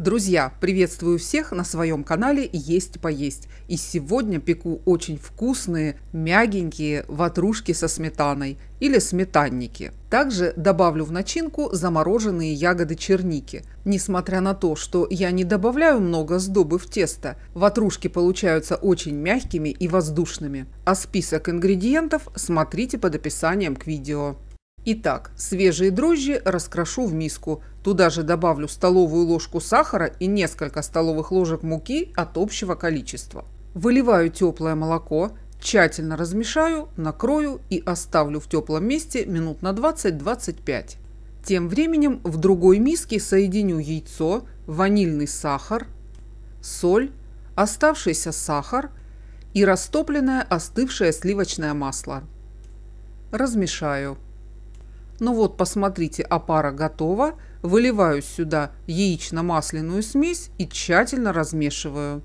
Друзья, приветствую всех на своем канале «Есть поесть». И сегодня пеку очень вкусные, мягенькие ватрушки со сметаной или сметанники. Также добавлю в начинку замороженные ягоды черники. Несмотря на то, что я не добавляю много сдобы в тесто, ватрушки получаются очень мягкими и воздушными. А список ингредиентов смотрите под описанием к видео. Итак, свежие дрожжи раскрошу в миску, Туда же добавлю столовую ложку сахара и несколько столовых ложек муки от общего количества. Выливаю теплое молоко, тщательно размешаю, накрою и оставлю в теплом месте минут на 20-25. Тем временем в другой миске соединю яйцо, ванильный сахар, соль, оставшийся сахар и растопленное остывшее сливочное масло. Размешаю. Ну вот, посмотрите, опара а готова. Выливаю сюда яично-масляную смесь и тщательно размешиваю.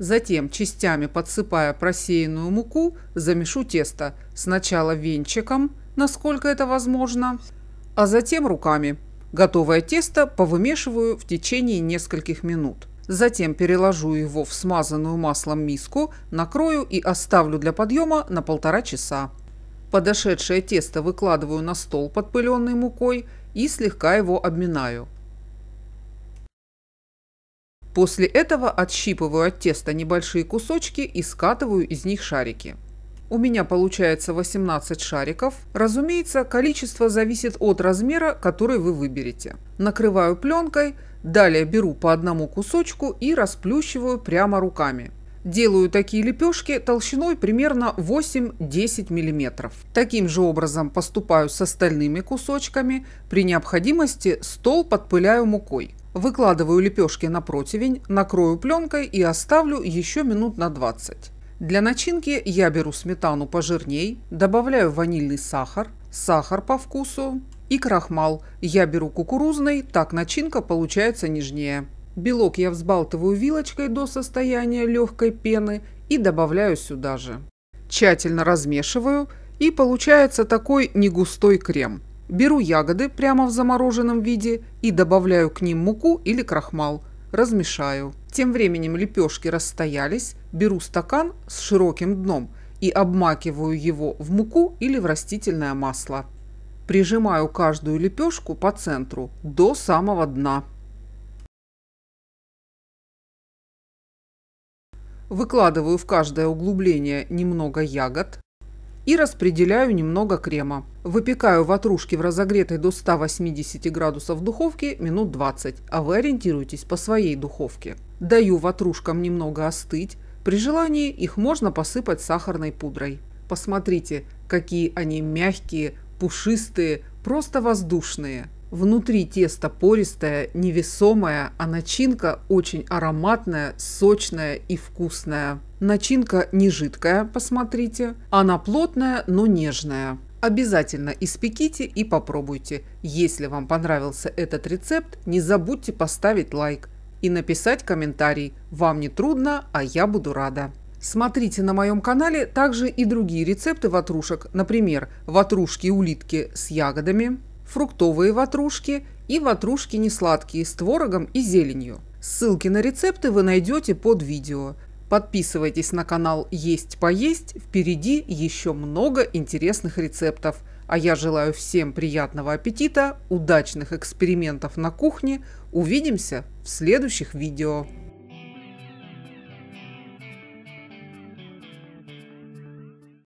Затем, частями подсыпая просеянную муку, замешу тесто. Сначала венчиком, насколько это возможно, а затем руками. Готовое тесто повымешиваю в течение нескольких минут. Затем переложу его в смазанную маслом миску, накрою и оставлю для подъема на полтора часа. Подошедшее тесто выкладываю на стол подпыленный мукой и слегка его обминаю. После этого отщипываю от теста небольшие кусочки и скатываю из них шарики. У меня получается 18 шариков. Разумеется, количество зависит от размера, который вы выберете. Накрываю пленкой, далее беру по одному кусочку и расплющиваю прямо руками. Делаю такие лепешки толщиной примерно 8-10 мм. Таким же образом поступаю с остальными кусочками. При необходимости стол подпыляю мукой. Выкладываю лепешки на противень, накрою пленкой и оставлю еще минут на 20. Для начинки я беру сметану пожирней, добавляю ванильный сахар, сахар по вкусу и крахмал. Я беру кукурузный, так начинка получается нежнее. Белок я взбалтываю вилочкой до состояния легкой пены и добавляю сюда же. Тщательно размешиваю и получается такой негустой крем. Беру ягоды прямо в замороженном виде и добавляю к ним муку или крахмал. Размешаю. Тем временем лепешки расстоялись, беру стакан с широким дном и обмакиваю его в муку или в растительное масло. Прижимаю каждую лепешку по центру до самого дна. Выкладываю в каждое углубление немного ягод и распределяю немного крема. Выпекаю ватрушки в разогретой до 180 градусов духовке минут 20, а вы ориентируйтесь по своей духовке. Даю ватрушкам немного остыть, при желании их можно посыпать сахарной пудрой. Посмотрите, какие они мягкие, пушистые, просто воздушные. Внутри тесто пористое, невесомое, а начинка очень ароматная, сочная и вкусная. Начинка не жидкая, посмотрите. Она плотная, но нежная. Обязательно испеките и попробуйте. Если вам понравился этот рецепт, не забудьте поставить лайк и написать комментарий. Вам не трудно, а я буду рада. Смотрите на моем канале также и другие рецепты ватрушек, например, ватрушки-улитки с ягодами, фруктовые ватрушки и ватрушки несладкие с творогом и зеленью. Ссылки на рецепты вы найдете под видео. Подписывайтесь на канал «Есть поесть», впереди еще много интересных рецептов. А я желаю всем приятного аппетита, удачных экспериментов на кухне. Увидимся в следующих видео.